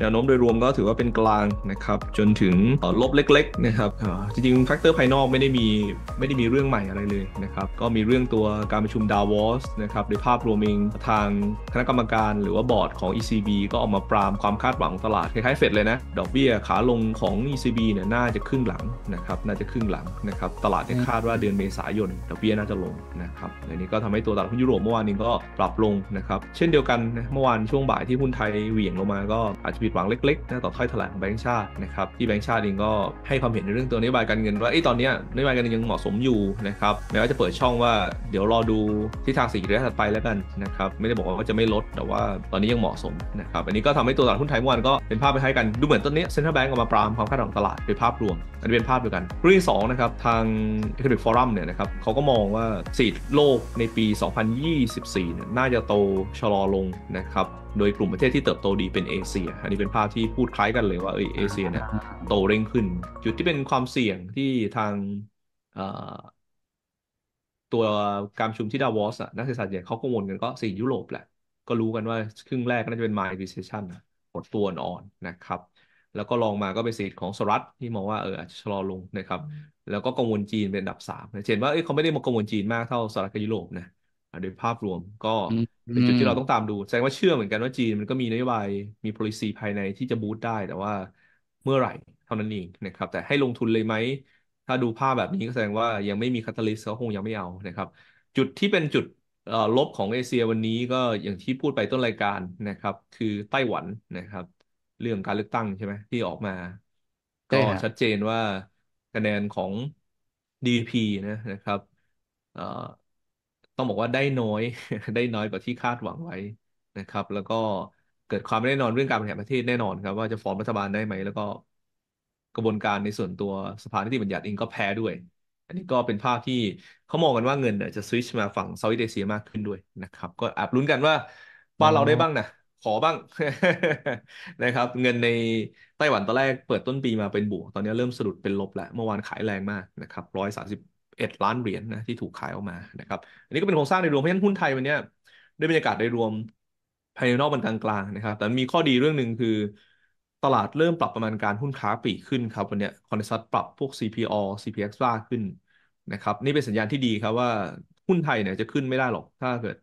แนวโน้มโดยรวมก็ถือว่าเป็นกลางนะครับจนถึงลบเล็กๆนะครับจริงๆแฟกเตอร์ภายนอกไม่ได้มีไม่ได้มีเรื่องใหม่อะไรเลยนะครับก็มีเรื่องตัวการประชุมดาวอสนะครับโดยภาพรวมเองทางคณะกรรมการหรือว่าบอร์ดของ ECB ก็ออกมาปรามความคาดหวังตลาดคล้ายๆเฟดเลยนะดอกเบี้ยขาลงของ ECB เนี่ยน่าจะครึ่งหลังนะครับน่าจะครึ่งหลังนะครับตลาดคาดว่าเดือนเมษายนดอกเบี้ยน่าจะลงนะครับอันนี้ก็ทำให้ตัวตลาดหุ้นยุโรปเมื่อวานนี้ก็ปรับลงนะครับเช่นเดียวกันเมื่อวานช่วงบ่ายที่หุ้นไทยเหวี่ยงลงมา ก็อาจจะิดหวังเล็กๆนะต่อถ้อยแถลงของแบงก์ชาตินะครับ ที่แบงก์ชาติเองก็ให้ความเห็นในเรื่องตัวนโยบายการเงินว่าไอ้ตอนนี้นโยบายการเงินยังเหมาะสมอยู่นะครับแม้ว่าจะเปิดช่องว่าเดี๋ยวรอดูทิศทางสี่รืยะถัดไปแล้วกันนะครับ ไม่ได้บอกว่าจะไม่ลด แต่ว่าตอนนี้ยังเหมาะสมนะครับ อันนี้ก็ทำให้ตัวตลาดหุ้นไทยเมื่อวานก็เป็นภาพไปให้กัน ดูเหมือนตอนนี้เซ็นทรัลแบงก์ออกมาปรามความคาดหวังตลาดเป็นภาพรวม อันนี้เป็นภาพเดียวกันเรื่องที่สองนะครับทาง Economic Forum เนี่ยนะครับเขาก็มองว่าสีโลกในปี 2024 น่าจะโตชะลอลงนะครับโดยกลุ่มประเทศที่เติบโตดีเป็นเอเชียอันนี่เป็นภาพที่พูดคล้ายกันเลยว่าเอเอเชียเนี่ยโตเร่งขึ้น จุดที่เป็นความเสี่ยงที่ทางตัวการชุมที่ดาวอสนักเศรษฐศาสตร์ใหญ่เขากังวลกันก็สี่ยุโรปแหละ ก็รู้กันว่าครึ่งแรกก็น่าจะเป็นมาด d r ิ c e s s i หดตัวอ่อนนะครับ แล้วก็ลองมาก็เป็นสิทธิ์ของสหรัฐที่มองว่าเอออาจจะชะลอลงนะครับ แล้วก็กังวลจีนเป็นอันดับสามเห็นว่าเเขาไม่ได้มากังวลจีนมากเท่าสหรัฐกับยุโรปนะโดยภาพรวมก็เป็นจุดที่เราต้องตามดูแสดงว่าเชื่อเหมือนกันว่าจีน มันก็มีนโยบายมี policy ภายในที่จะบูตได้แต่ว่าเมื่อไหร่เท่านั้นเองนะครับ แต่ให้ลงทุนเลยไหมถ้าดูภาพแบบนี้ก็แสดงว่ายังไม่มีคาตาลิสก็คงยังไม่เอานะครับ จุดที่เป็นจุดลบของเอเชียวันนี้ก็อย่างที่พูดไปต้นรายการนะครับ คือไต้หวันนะครับ เรื่องการเลือกตั้งใช่ไหมที่ออกมา ก็ชัดเจนว่าคะแนนของ DP นะนะครับต้องบอกว่าได้น้อย ได้น้อยกว่าที่คาดหวังไว้นะครับ แล้วก็เกิดความไม่แน่นอนเรื่องการบริหารประเทศแน่นอนครับ ว่าจะฟอร์ม รัฐบาลได้ไหม แล้วก็กระบวนการในส่วนตัวสภานิติบัญญัติเองก็แพ้ด้วย อันนี้ก็เป็นภาพที่เขามองกันว่าเงินเนี่ยจะสวิชมาฝั่งเซาท์อีสเอเชียมากขึ้นด้วยนะครับ ก็แอบลุ้นกันว่าบ้านเราได้บ้างนะ ขอบ้างนะครับ เงินในไต้หวันตอนแรกเปิดต้นปีมาเป็นบวก ตอนนี้เริ่มสะดุดเป็นลบแล้ว เมื่อวานขายแรงมากนะครับร้อยสาสิบ11ล้านเหรียญนนะที่ถูกขายออกมานะครับอันนี้ก็เป็นโครงสร้างในรวม เพราะฉะนั้นหุ้นไทยวันนี้ด้วยบรรยากาศโดยรวมภายในนอกมันกลางๆนะครับแต่มีข้อดีเรื่องหนึ่งคือ ตลาดเริ่มปรับประมาณการหุ้นค้าปีขึ้นครับวันนี้คอนเซัตปรับพวก CPO CPX ว่าขึ้นนะครับนี่เป็นสัญญาณที่ดีครับว่าหุ้นไทยเนี่ยจะขึ้นไม่ได้หรอกถ้าเกิด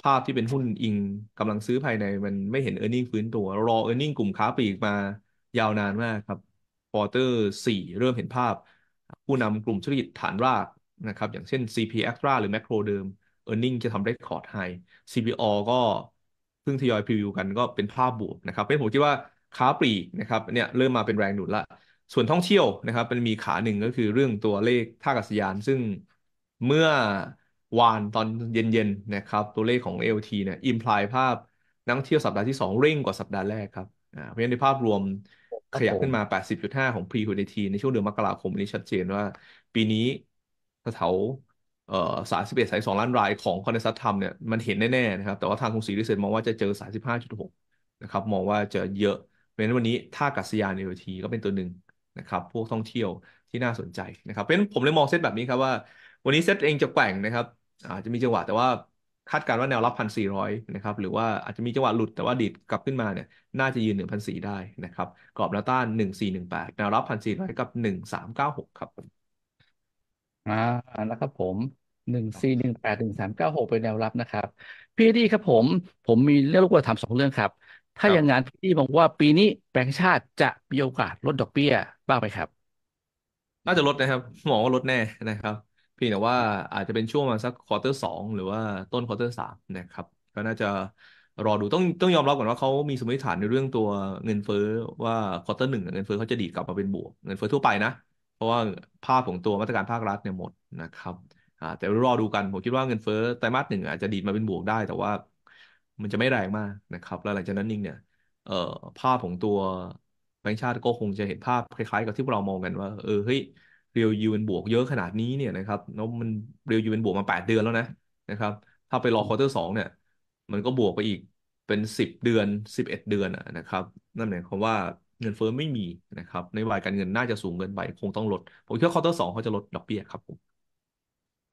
ภาพที่เป็นหุ้นอิงกำลังซื้อภายในมันไม่เห็นเออร์เน็งฟื้นตัวรอเออร์เน็งกลุ่มค้าปีกมายาวนานมากครับควอเตอร์สี่เริ่มเห็นภาพผู้นำกลุ่มธุรกิจฐานรากนะครับอย่างเช่น CP Extra หรือ Macro เดิม e a r n i n g จะทำ Record High CPO ก็เพิ่งทยอยพรีวิวกันก็เป็นภาพบวกนะครับเป็นผมคิดว่าค้าปลีกนะครับเนี่ยเริ่มมาเป็นแรงหนุนละ ส่วนท่องเที่ยวนะครับมันมีขาหนึ่งก็คือเรื่องตัวเลขท่าอากาศยานซึ่งเมื่อวานตอนเย็นๆนะครับตัวเลขของ a t เนี่ยอิมพลายภาพนักเที่ยวสัปดาห์ที่ 2 เร่งกว่าสัปดาห์แรกครับเพราะฉะนั้นในภาพรวมขยับขึ้นมา 80.5 ของ pre h u m a n i t ในช่วงเดือนมกราคมนี้ชัดเจนว่าปีนี้แถวเอ่อสามสิบเอ็ดสายสองล้านรายของคอนเนซัตทำเนี่ยมันเห็นแน่ๆนะครับแต่ว่าทางคุณศรีดิเซนมองว่าจะเจอสามสิบห้าจุดหกนะครับมองว่าจะเยอะเพราะฉะนั้นวันนี้ท่ากัศยานในวทีก็เป็นตัวหนึ่งนะครับพวกท่องเที่ยวที่น่าสนใจนะครับเป็นผมเลยมองเซตแบบนี้ครับว่าวันนี้เซตเองจะแกว่งนะครับอาจจะมีจังหวะแต่ว่าคาดการณ์ว่าแนวรับพันสี่ร้อยนะครับ หรือว่าอาจจะมีจังหวะหลุด แต่ว่าดีดกลับขึ้นมาเนี่ยน่าจะยืนหนึ่งพันสี่ได้นะครับกรอบแนวต้านหนึ่งสี่หนึ่งแปดแนวรับพันสี่ร้อยกับหนึ่งสามเก้าหกครับอ่าแล้วครับผมหนึ่งสี่หนึ่งแปดหนึ่งสามเก้าหกเป็นแนวรับนะครับพี่ดีครับผม ผมมีเรื่องรูกวนถามสองเรื่องครับ ถ้าอย่างงั้นพี่ดีอกว่าปีนี้แบงก์ชาติจะมีโอกาสลดดอกเบี้ยบ้างไหมครับ น่าจะลดนะครับ หมอว่าลดแน่นะครับพียงแต่ว่าอาจจะเป็นช่วงมาสักควอเตอร์สองหรือว่าต้นควอเตอร์สามนะครับก็น่าจะรอดูต้องต้องยอมรับก่อนว่าเขามีสมมติฐานในเรื่องตัวเงินเฟ้อว่าควอเตอร์หนึ่งเงินเฟ้อเขาจะดีดกลับมาเป็นบวกเงินเฟ้อทั่วไปนะเพราะว่าภาพของตัวมาตรการภาครัฐเนี่ยหมดนะครับอ่าแต่รอดูกันผมคิดว่าเงินเฟ้อไตรมาสหนึ่งอาจจะดีดมาเป็นบวกได้ แต่ว่ามันจะไม่แรงมากนะครับแล้วหลังจากนั้นนิ่งเนี่ยเอ่อภาพของตัวแบงก์ชาติก็คงจะเห็นภาพคล้ายๆกับที่เรามองกันว่า เออเฮ้ยเรียวยูเป็นบวกเยอะขนาดนี้เนี่ยนะครับแล้วมันเรียวยูเป็นบวกมา 8 เดือนแล้วนะนะครับถ้าไปรอควอเตอร์สองเนี่ย มันก็บวกไปอีกเป็น 10 เดือน 11 เดือนนะครับนั่นหมายความว่าเงินเฟ้อไม่มีนะครับในวายการเงินน่าจะสูงเกินไปคงต้องลดผมคิดว่าควอเตอร์สองเขาจะลดดอกเบี้ยครับผม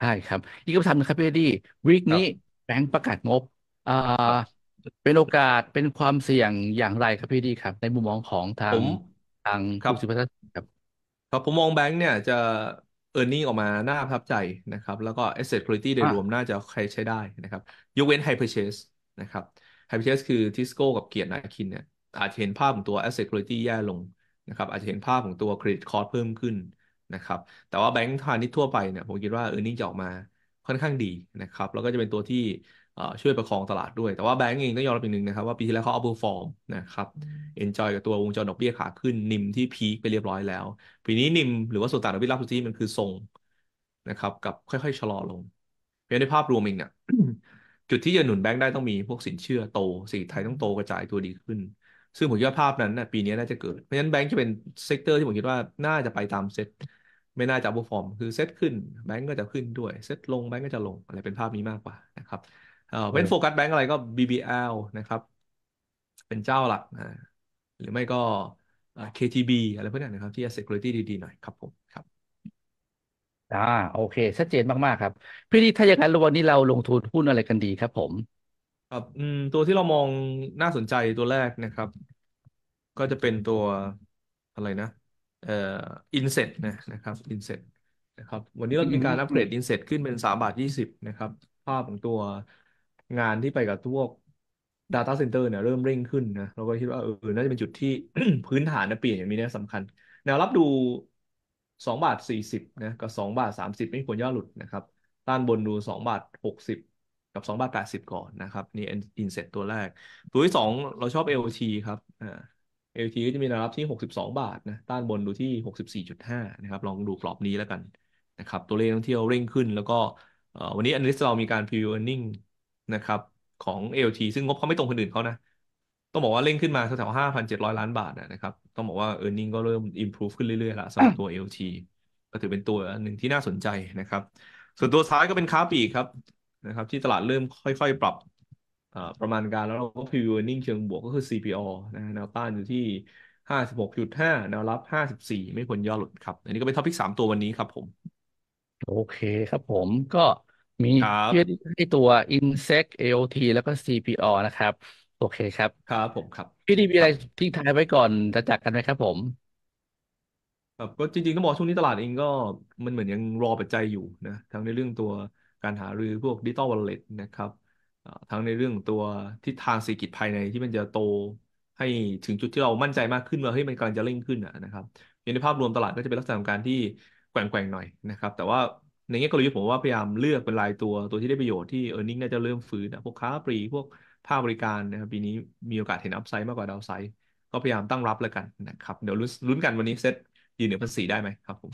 ใช่ครับ อีกคำถามนึงครับพี่ดีวีคนี้แบงก์ประกาศงบอ่าเป็นโอกาสเป็นความเสี่ยงอย่างไรครับพี่ดีครับ ในมุมมองของทางทางคุณสิภพันครับครับผมมองแบงค์เนี่ยจะ e a r n i n g ออกมาน่าประทับใจนะครับแล้วก็ asset quality โดยรวมน่าจะใครใช้ได้นะครับยกเว้น high purchase นะครับ high purchase คือ Tisco กับเกียรตินาคินเนี่ยอาจจะเห็นภาพของตัว asset quality แย่ลงนะครับอาจจะเห็นภาพของตัว credit cost เพิ่มขึ้นนะครับแต่ว่าแบงค์ทานนี้ทั่วไปเนี่ยผมคิดว่า e a r n i n g จะออกมาค่อนข้างดีนะครับแล้วก็จะเป็นตัวที่ช่วยประคองตลาดด้วย แต่ว่าแบงก์เองต้องยอมรับอีกหนึ่งนะครับว่าปีที่แล้วเขาเอาเปอร์ฟอร์มนะครับเอนจอยกับตัววงจรดอกเบี้ยขาขึ้น นิมที่พีคไปเรียบร้อยแล้ว ปีนี้นิมหรือว่าส่วนต่างดอกเบี้ยรับสุทธิมันคือ ทรงนะครับ กับค่อย ๆ ชะลอลง เพราะในภาพรวมเองเนี่ยจุดที่จะหนุนแบงก์ได้ต้องมีพวกสินเชื่อโตสีิไทยต้องโตกระจายตัวดีขึ้น ซึ่งผมคิดว่าภาพนั้นนะปีนี้น่าจะเกิด เพราะฉะนั้นแบงก์จะเป็นเซกเตอร์ที่ผมคิดว่าน่าจะไปตามเซตไม่น่าจะบูฟอร์ม คือเซตขึ้น แบงก์ก็จะขึ้นด้วยเซตลงแบงก์ก็จะลงอะไรเป็นภาพนี้มากกว่านะครับเว้นโฟกัสแบงก์อะไรก็ BBL นะครับ เป็นเจ้าหลักหรือไม่ก็ KTB อะไรพวกนี้นะครับ ที่ asset quality ดี ๆ หน่อยครับ ผมครับอ่าโอเคชัดเจนมากๆ ครับ พี่ดิถ้าอย่างนั้นวันนี้เราลงทุนหุ้นอะไรกันดีครับ ผม ครับอืมตัวที่เรามองน่าสนใจตัวแรกนะครับ ก็จะเป็นตัวอะไรนะ เอ่ออินเซ็ตนะนะครับอินเซ็ตนะครับ วันนี้เรามีการอัปเกรดอินเซ็ตขึ้นเป็นสามบาทยี่สิบนะครับ ภาพของตัวงานที่ไปกับพวก Data Center เนี่ยเริ่มเร่งขึ้นนะเราก็คิดว่าเออน่าจะเป็นจุดที่พื้นฐานนะเปลี่ยนอย่างมีนัยสำคัญแนวรับดูสองบาทสี่สิบนะกับสองบาทสามสิบไม่ควรย่อหลุดนะครับต้านบนดูสองบาทหกสิบกับสองบาทแปดสิบก่อนนะครับนี่อินเซ็ตตัวแรก ตัวที่สองเราชอบ LT ครับเอ่า LT ก็จะมีแนวรับที่หกสิบสองบาทนะต้านบนดูที่หกสิบสี่จุดห้านะครับลองดูกรอบนี้แล้วกันนะครับตัวเลขท่องเที่ยวเร่งขึ้น แล้วก็วันนี้อันนี้เรามีการพ r ว v i e อ e น r n i n นะครับของ AOT ซึ่งงบเขาไม่ตรงคนอื่นเขานะต้องบอกว่าเร่งขึ้นมาแถวๆห้าพันเจ็ดร้อยล้านบาทนะครับ ต้องบอกว่า e a r n i n g ก็เริ่ม improve ขึ้นเรื่อย ๆละสำหรับตัว AOT ก็ถือเป็นตัวหนึ่งที่น่าสนใจนะครับ ส่วนตัวซ้ายก็เป็นค้าปีครับนะครับ ที่ตลาดเริ่มค่อย ๆ ปรับประมาณการแล้วเราก็ preview e a r n i n g เชิงบวกก็คือ CPO นะแนวต้านอยู่ที่ห้าสิบหกจุดห้าแนวรับห้าสิบสี่ไม่ควรย่อหลุดครับอันนี้ก็เป็นท็อปิกสามตัววันนี้ครับ ผม โอเคครับผมก็มีครับื่อให้ตัว Insect AOT แล้วก็ CPO นะครับ โอเคครับครับผมครับ พี่ดีมีอะไรทิ้งท้ายไว้ก่อนจะจากกันไหมครับผมครับก็จริงๆต้องบอกช่วงนี้ตลาดเองก็มันเหมือนยังรอปัจจัยอยู่นะทั้งในเรื่องตัวการหารือพวกดิจิตอลวอลเล็ตนะครับ ทั้งในเรื่องตัวทิศทางเศรษฐกิจภายในที่มันจะโตให้ถึงจุดที่เรามั่นใจมากขึ้นว่าเฮ้ยมันกำลังจะเร่งขึ้นนะครับยในภาพรวมตลาดก็จะเป็นลักษณะของการที่แกว่งๆหน่อยนะครับ แต่ว่าในแง่กลยุทธ์ผมว่าพยายามเลือกเป็นรายตัว ตัวที่ได้ประโยชน์ที่เออร์เน็งน่าจะเริ่มฟื้นนะพวกค้าปลีกพวกภาคบริการนะครับปีนี้มีโอกาสเห็นอัพไซด์มากกว่าดาวไซด์ก็พยายามตั้งรับแล้วกันนะครับ เดี๋ยวลุ้นกันวันนี้เซ็ตยืนเหนือภาษีได้ไหมครับผม